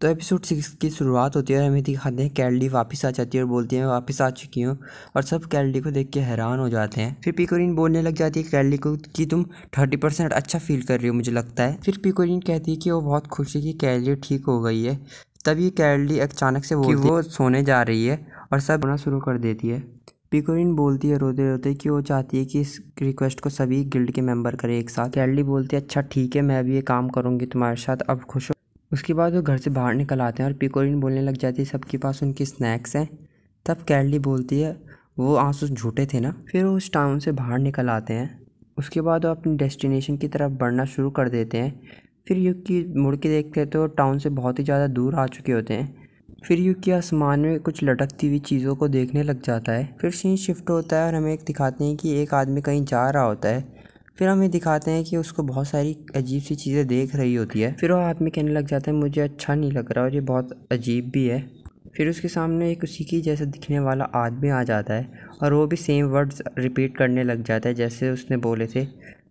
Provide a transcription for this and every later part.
तो episode six की शुरुआत होती है और हमें दिखाते हैं कैलडी वापस आ जाती है और बोलती है मैं वापस आ चुकी हूँ और सब कैलडी को देख के हैरान हो जाते हैं फिर पिकोरिन बोलने लग जाती है कैलडी को कि तुम थर्टी परसेंट अच्छा फील कर रही हो मुझे लगता है फिर पिकोरिन कहती है कि वो बहुत खुश है कि कैलडी ठीक हो गई है तभी कैलडी अचानक से बोलती वो सोने जा रही है और सब रोना शुरू कर देती है पिकोरिन बोलती है रोते रोते कि वो चाहती है कि इस रिक्वेस्ट को सभी गिल्ड के मेंबर करें एक साथ कैलडी बोलती है अच्छा ठीक है मैं भी ये काम करूँगी तुम्हारे साथ अब खुश हो उसके बाद वो घर से बाहर निकल आते हैं और पिकोरिन बोलने लग जाती है सबके पास उनके स्नैक्स हैं तब कैडली बोलती है वो आंसू झूठे थे ना फिर वो उस टाउन से बाहर निकल आते हैं उसके बाद वो अपनी डेस्टिनेशन की तरफ बढ़ना शुरू कर देते हैं फिर युक्की मुड़ के देखते हैं तो टाउन से बहुत ही ज़्यादा दूर आ चुके होते हैं फिर युक्की आसमान में कुछ लटकती हुई चीज़ों को देखने लग जाता है फिर सीन शिफ्ट होता है और हमें एक दिखाते हैं कि एक आदमी कहीं जा रहा होता है फिर हमें दिखाते हैं कि उसको बहुत सारी अजीब सी चीज़ें देख रही होती है फिर हाथ आदमी कहने लग जाता है मुझे अच्छा नहीं लग रहा और ये बहुत अजीब भी है फिर उसके सामने एक उसी की जैसा दिखने वाला आदमी आ जाता है और वो भी सेम वर्ड्स रिपीट करने लग जाता है जैसे उसने बोले थे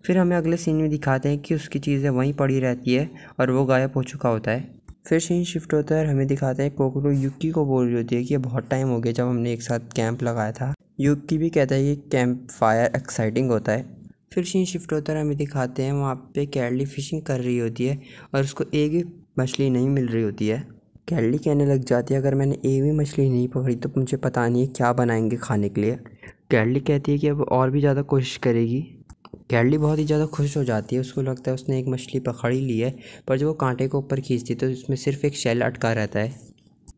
फिर हमें अगले सीन में दिखाते हैं कि उसकी चीज़ें वहीं पड़ी रहती है और वो गायब हो चुका होता है फिर सीन शिफ्ट होता है और हमें दिखाते हैं कोकरो युक्की को बोल रही होती है कि बहुत टाइम हो गया जब हमने एक साथ कैंप लगाया था युक्की भी कहता है कि कैंप फायर एक्साइटिंग होता है एक्सकर्शन शिफ्ट होता है हमें दिखाते हैं वहाँ पे कैडली फ़िशिंग कर रही होती है और उसको एक भी मछली नहीं मिल रही होती है कैडली कहने लग जाती है अगर मैंने एक भी मछली नहीं पकड़ी तो मुझे पता नहीं है क्या बनाएंगे खाने के लिए कैडली कहती है कि अब और भी ज़्यादा कोशिश करेगी कैडली बहुत ही ज़्यादा खुश हो जाती है उसको लगता है उसने एक मछली पकड़ी ली है पर जब वो कांटे को ऊपर खींचती है तो उसमें सिर्फ एक शेल अटका रहता है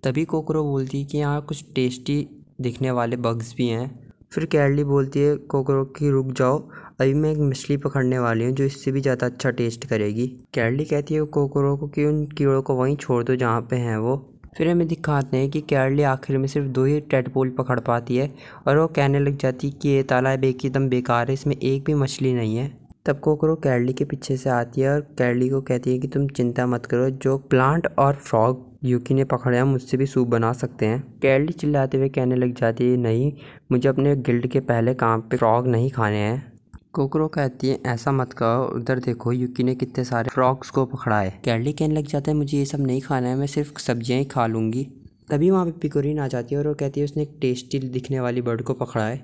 तभी कोकरो बोलती है कि यहाँ कुछ टेस्टी दिखने वाले बग्स भी हैं फिर कैरली बोलती है कोकरो की रुक जाओ अभी मैं एक मछली पकड़ने वाली हूँ जो इससे भी ज़्यादा अच्छा टेस्ट करेगी कैरली कहती है कोकरो को कि उन कीड़ों को वहीं छोड़ दो जहाँ पे हैं वो फिर हमें दिखाते हैं कि कैरली आखिर में सिर्फ दो ही टेटपोल पकड़ पाती है और वो कहने लग जाती है कि ये तालाब एकदम बेकार है इसमें एक भी मछली नहीं है तब कोकरो कैरली के पीछे से आती है और कैरली को कहती है कि तुम चिंता मत करो जो प्लांट और फ्रॉग यूकी ने पकड़ा मुझसे भी सूप बना सकते हैं कैल्डी चिल्लाते हुए कहने लग जाती है नहीं मुझे अपने गिल्ड के पहले काम पे फ्रॉग नहीं खाने हैं कोकरो कहती है ऐसा मत कहो उधर देखो यूकी ने कितने सारे फ्रॉक्स को पकड़ा है कैल्डी कहने लग जाता है मुझे ये सब नहीं खाना है मैं सिर्फ सब्जियाँ ही खा लूँगी तभी वहाँ पर पिकोरिन आ जाती है और वो कहती है उसने एक टेस्टी दिखने वाली बर्ड को पकड़ा है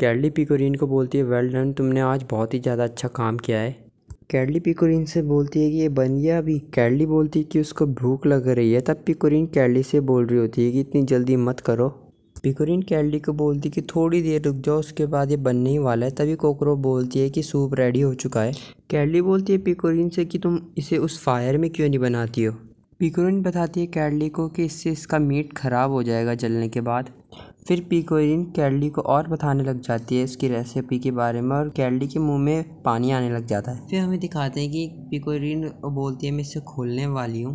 कैल्डी पिकोरिन को बोलती है वेल डन तुमने आज बहुत ही ज़्यादा अच्छा काम किया है कैडली पिकोरिन से बोलती है कि ये बन गया अभी कैडली बोलती है कि उसको भूख लग रही है तब पिकोरिन कैडली से बोल रही होती है कि इतनी जल्दी मत करो पिकोरिन कैडली को बोलती है कि थोड़ी देर रुक जाओ उसके बाद ये बनने ही वाला है तभी कोकरो बोलती है कि सूप रेडी हो चुका है कैडली बोलती है पिकोरिन से कि तुम इसे उस फायर में क्यों नहीं बनाती हो पिकोरिन बताती है कैडली को कि इससे इसका मीट ख़राब हो जाएगा जलने के बाद फिर पिकोरिन कैडली को और बताने लग जाती है इसकी रेसिपी के बारे में और कैडली के मुंह में पानी आने लग जाता है फिर हमें दिखाते हैं कि पिकोरिन बोलती है मैं इसे खोलने वाली हूँ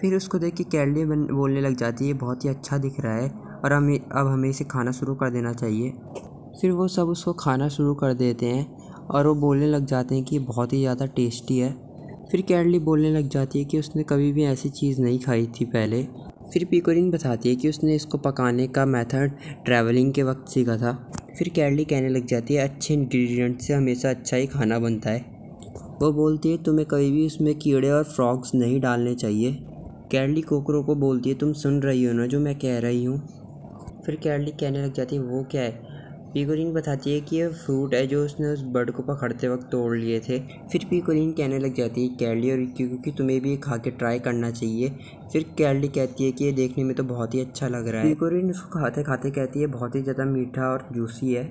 फिर उसको देख के कैडली बोलने लग जाती है बहुत ही अच्छा दिख रहा है और हमें अब हमें इसे खाना शुरू कर देना चाहिए फिर वो सब उसको खाना शुरू कर देते हैं और वो बोलने लग जाते हैं कि बहुत ही ज़्यादा टेस्टी है फिर कैडली बोलने लग जाती है कि उसने कभी भी ऐसी चीज़ नहीं खाई थी पहले फिर पिकोरिन बताती है कि उसने इसको पकाने का मेथड ट्रैवलिंग के वक्त सीखा था फिर कैरली कहने लग जाती है अच्छे इंग्रेडिएंट से हमेशा अच्छा ही खाना बनता है वो बोलती है तुम्हें कभी भी उसमें कीड़े और फ्रॉग्स नहीं डालने चाहिए कैरली कोकरों को बोलती है तुम सुन रही हो ना जो मैं कह रही हूँ फिर कैरली कहने लग जाती है वो क्या है पीकोलिन बताती है कि यह फ्रूट है जो उसने उस बर्ड को पकड़ते वक्त तोड़ लिए थे फिर पीकोलिन कहने लग जाती है कैली और रिक्की को कि तुम्हें भी ये खा के ट्राई करना चाहिए फिर कैली कहती है कि ये देखने में तो बहुत ही अच्छा लग रहा है पीकोलिन उसको खाते खाते कहती है बहुत ही ज़्यादा मीठा और जूसी है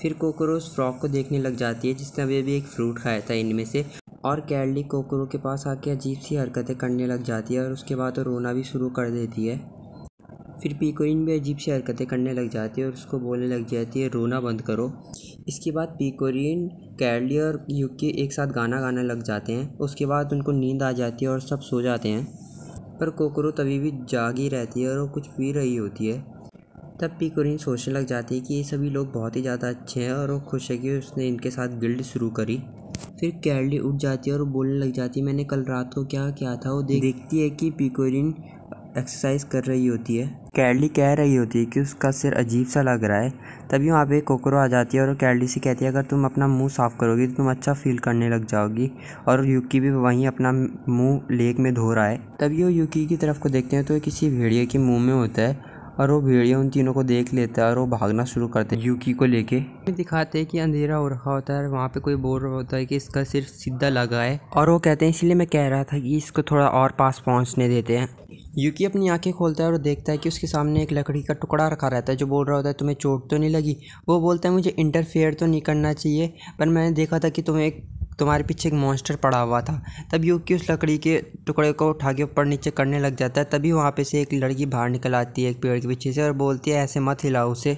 फिर उस फ्रॉक को देखने लग जाती है जिसने अभी अभी एक फ्रूट खाया था इनमें से और कैली कोकरो के पास आके अजीब सी हरकतें करने लग जाती है और उसके बाद वो रोना भी शुरू कर देती है फिर पीकोरीन भी अजीब सी हरकतें करने लग जाती है और उसको बोलने लग जाती है रोना बंद करो इसके बाद पीकोरिन कैडली और यूके एक साथ गाना गाने लग जाते हैं उसके बाद उनको नींद आ जाती है और सब सो जाते हैं पर कोकरो तभी भी जागी रहती है और वो कुछ पी रही होती है तब पीकोरिन सोचने लग जाती है कि ये सभी लोग बहुत ही ज़्यादा अच्छे हैं और वो खुश है कि उसने इनके साथ गिल्ड शुरू करी फिर कैडली उठ जाती है और बोलने लग जाती है मैंने कल रात को क्या किया था वो देख देखती है कि पीकोरिन एक्सरसाइज कर रही होती है कैडली कह रही होती है कि उसका सिर अजीब सा लग रहा है तभी वहाँ पे कोकरो आ जाती है और कैडली से कहती है अगर तुम अपना मुंह साफ़ करोगी तो तुम अच्छा फील करने लग जाओगी और यूकी भी वहीं अपना मुंह लेक में धो रहा है तभी वो यूकी की तरफ को देखते हैं तो किसी भेड़िए के मुँह में होता है और वो भेड़िया उन तीनों को देख लेता है और वो भागना शुरू करते हैं यूकी को लेके दिखाते हैं कि अंधेरा हो रखा होता है और वहाँ पे कोई बोल रहा होता है कि इसका सिर्फ सीधा लगा है और वो कहते हैं इसलिए मैं कह रहा था कि इसको थोड़ा और पास पहुँचने देते हैं यूकी अपनी आंखें खोलता है और देखता है कि उसके सामने एक लकड़ी का टुकड़ा रखा रहता है जो बोल रहा होता है तुम्हें चोट तो नहीं लगी वो बोलता है मुझे इंटरफेयर तो नहीं करना चाहिए पर मैंने देखा था कि तुम्हें एक तुम्हारे पीछे एक मॉन्स्टर पड़ा हुआ था तब युकी उस लकड़ी के टुकड़े को उठा के ऊपर नीचे करने लग जाता है तभी वहाँ पे से एक लड़की बाहर निकल आती है एक पेड़ के पीछे से और बोलती है ऐसे मत हिलाओ उसे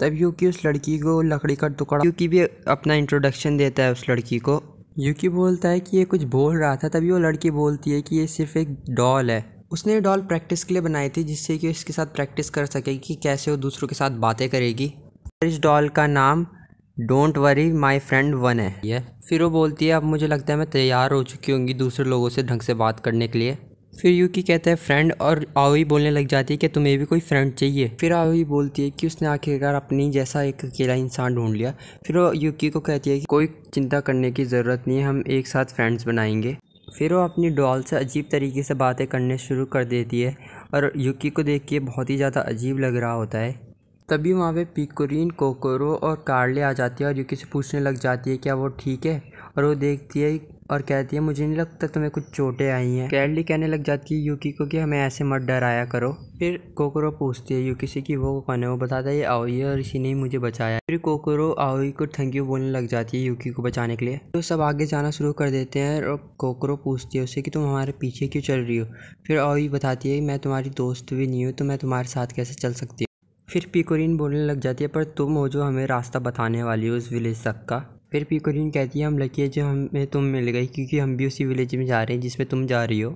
तब यूकी उस लड़की को लकड़ी का टुकड़ा यूकी भी अपना इंट्रोडक्शन देता है उस लड़की को यूकी बोलता है कि ये कुछ बोल रहा था तभी वो लड़की बोलती है कि ये सिर्फ़ एक डॉल है उसने डॉल प्रैक्टिस के लिए बनाई थी जिससे कि इसके साथ प्रैक्टिस कर सके कि कैसे वो दूसरों के साथ बातें करेगी इस डॉल का नाम don't worry my friend one है ये फिर वो बोलती है अब मुझे लगता है मैं तैयार हो चुकी होंगी दूसरे लोगों से ढंग से बात करने के लिए फिर यूकी कहता है फ्रेंड और आवी बोलने लग जाती है कि तुम्हें भी कोई फ्रेंड चाहिए फिर आवी बोलती है कि उसने आखिरकार अपनी जैसा एक अकेला इंसान ढूंढ लिया फिर वो यूकी को कहती है कि कोई चिंता करने की ज़रूरत नहीं है हम एक साथ फ्रेंड्स बनाएंगे फिर वो अपनी डॉल से अजीब तरीके से बातें करने शुरू कर देती है और युकी को देख के बहुत ही ज़्यादा अजीब लग रहा होता है तभी वहाँ पे पिकोरीन कोकोरो और कार्ले आ जाती है और युकी से पूछने लग जाती है क्या वो ठीक है और वो देखती है और कहती है मुझे नहीं लगता तुम्हें कुछ चोटें आई हैं कैंडली कहने लग जाती है यूकी को कि हमें ऐसे मत डराया करो फिर कोकरो पूछती है यूकी से कि वो कौन है वो बताता है ये आओई है और इसी ने ही मुझे बचाया फिर कोकरो आओई को थैंक यू बोलने लग जाती है यूकी को बचाने के लिए तो सब आगे जाना शुरू कर देते हैं और कोकरो पूछती है उससे कि तुम हमारे पीछे क्यों चल रही हो फिर आओई बताती है मैं तुम्हारी दोस्त भी नहीं हूँ तो मैं तुम्हारे साथ कैसे चल सकती हूँ फिर पिकोरिन बोलने लग जाती है पर तुम हो जो हमें रास्ता बताने वाली हो उस विलेज तक का फिर पिकोलिन कहती है हम लकी है जो हमें तुम मिल गई क्योंकि हम भी उसी विलेज में जा रहे हैं जिसमें तुम जा रही हो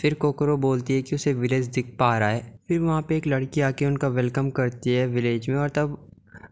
फिर कोकरो बोलती है कि उसे विलेज दिख पा रहा है फिर वहाँ पे एक लड़की आके उनका वेलकम करती है विलेज में और तब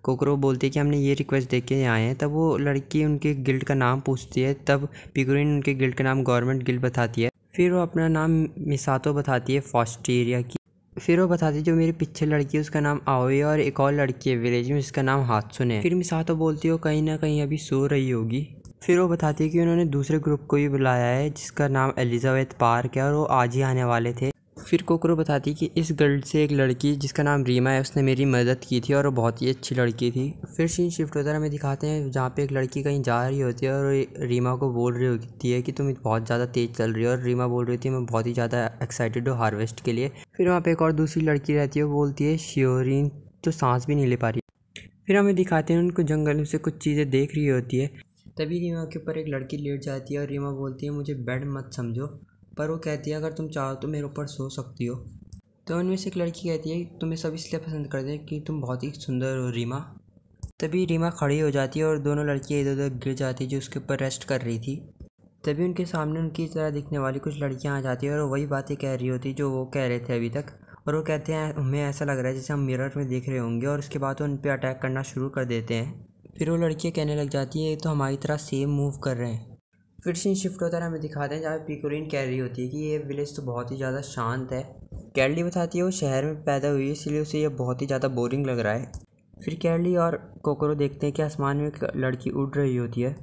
कोकरो बोलती है कि हमने ये रिक्वेस्ट दे के आए हैं तब वो लड़की उनके गिल्ड का नाम पूछती है तब पिकोरिन उनके गिल्ड का नाम गवर्नमेंट गिल्ड बताती है फिर वो अपना नाम मिसातो बताती है फॉस्टेरिया की फिर वो बताती जो मेरे पीछे लड़की है उसका नाम आओ और एक और लड़की है विलेज में जिसका नाम हाथ है फिर साथ तो बोलती हो कहीं ना कहीं अभी सो रही होगी फिर वो बताती है कि उन्होंने दूसरे ग्रुप को भी बुलाया है जिसका नाम एलिजाबेथ पार्क है और वो आज ही आने वाले थे फिर कोकरो बताती है कि इस गर्ल से एक लड़की जिसका नाम रीमा है उसने मेरी मदद की थी और वो बहुत ही अच्छी लड़की थी फिर सीन शिफ्ट होता है हमें दिखाते हैं जहाँ पे एक लड़की कहीं जा रही होती है और रीमा को बोल रही होती है कि तुम बहुत ज़्यादा तेज़ चल रही हो और रीमा बोल रही थी मैं बहुत ही ज़्यादा एक्साइटेड हूँ हार्वेस्ट के लिए फिर वहाँ पर एक और दूसरी लड़की रहती है वो बोलती है श्योरिन तो सांस भी नहीं ले पा रही फिर हमें दिखाते हैं उनको जंगल में से कुछ चीज़ें देख रही होती है तभी रीमा के ऊपर एक लड़की लेट जाती है और रीमा बोलती है मुझे बेड मत समझो पर वो कहती है अगर तुम चाहो तो मेरे ऊपर सो सकती हो तो उनमें से एक लड़की कहती है तुम्हें सब इसलिए पसंद करते हैं कि तुम बहुत ही सुंदर हो रीमा तभी रीमा खड़ी हो जाती है और दोनों लड़कियाँ इधर उधर गिर जाती है जो उसके ऊपर रेस्ट कर रही थी तभी उनके सामने उनकी तरह दिखने वाली कुछ लड़कियाँ आ जाती हैं और वही बातें कह रही होती जो वो कह रहे थे अभी तक और वो कहते हैं हमें ऐसा लग रहा है जैसे हम मिरर में देख रहे होंगे और उसके बाद वो उन पर अटैक करना शुरू कर देते हैं फिर वो लड़कियाँ कहने लग जाती है तो हमारी तरह सेम मूव कर रहे हैं फिर सीन शिफ्ट होता है हमें दिखाते हैं जहाँ पे पिकोरिन कह रही होती है कि ये विलेज तो बहुत ही ज़्यादा शांत है कैरली बताती है वो शहर में पैदा हुई है इसलिए उसे यह बहुत ही ज़्यादा बोरिंग लग रहा है फिर कैरली और कोकरो देखते हैं कि आसमान में एक लड़की उड़ रही होती है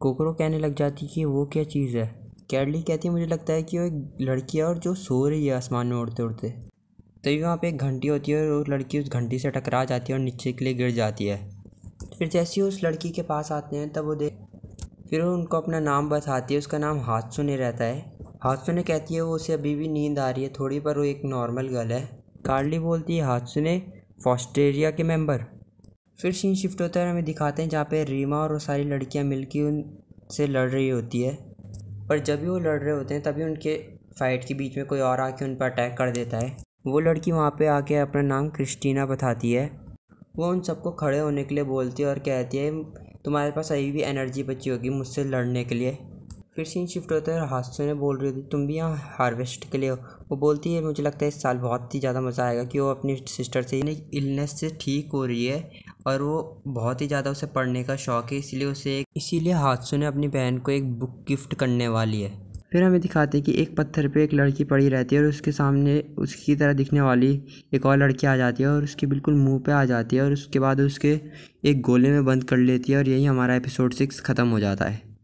कोकरो कहने लग जाती है कि वो क्या चीज़ है कैरली कहती है मुझे लगता है कि वो एक लड़की है और जो सो रही है आसमान में उड़ते उड़ते तभी तो वहाँ पे एक घंटी होती है और वो लड़की उस घंटी से टकरा जाती है और नीचे के लिए गिर जाती है फिर जैसे ही उस लड़की के पास आते हैं तब वो देख फिर वो उनको अपना नाम बताती है उसका नाम सुने रहता है हादसोने कहती है वो उसे अभी भी नींद आ रही है थोड़ी पर वो एक नॉर्मल गर्ल है कार्ली बोलती है हादसोने फॉस्ट्रेलिया के मेंबर फिर सीन शिफ्ट होता है हमें दिखाते हैं जहाँ पे रीमा और वो सारी लड़कियाँ के उनसे लड़ रही होती है पर जब भी वो लड़ रहे होते हैं तभी उनके फाइट के बीच में कोई और आके उन पर अटैक कर देता है वो लड़की वहाँ पे आके अपना नाम क्रिस्टीना बताती है वो उन सबको खड़े होने के लिए बोलती है और कहती है तुम्हारे पास अभी भी एनर्जी बची होगी मुझसे लड़ने के लिए फिर सीन शिफ्ट होता है हादसे ने बोल रही थी तुम भी यहाँ हार्वेस्ट के लिए हो वो बोलती है मुझे लगता है इस साल बहुत ही ज़्यादा मज़ा आएगा कि वो अपनी सिस्टर से इलनेस से ठीक हो रही है और वो बहुत ही ज़्यादा उसे पढ़ने का शौक़ है इसलिए उसे इसीलिए हादसों ने अपनी बहन को एक बुक गिफ्ट करने वाली है फिर हमें दिखाते हैं कि एक पत्थर पे एक लड़की पड़ी रहती है और उसके सामने उसकी तरह दिखने वाली एक और लड़की आ जाती है और उसके बिल्कुल मुंह पे आ जाती है और उसके बाद उसके एक गोले में बंद कर लेती है और यही हमारा एपिसोड सिक्स ख़त्म हो जाता है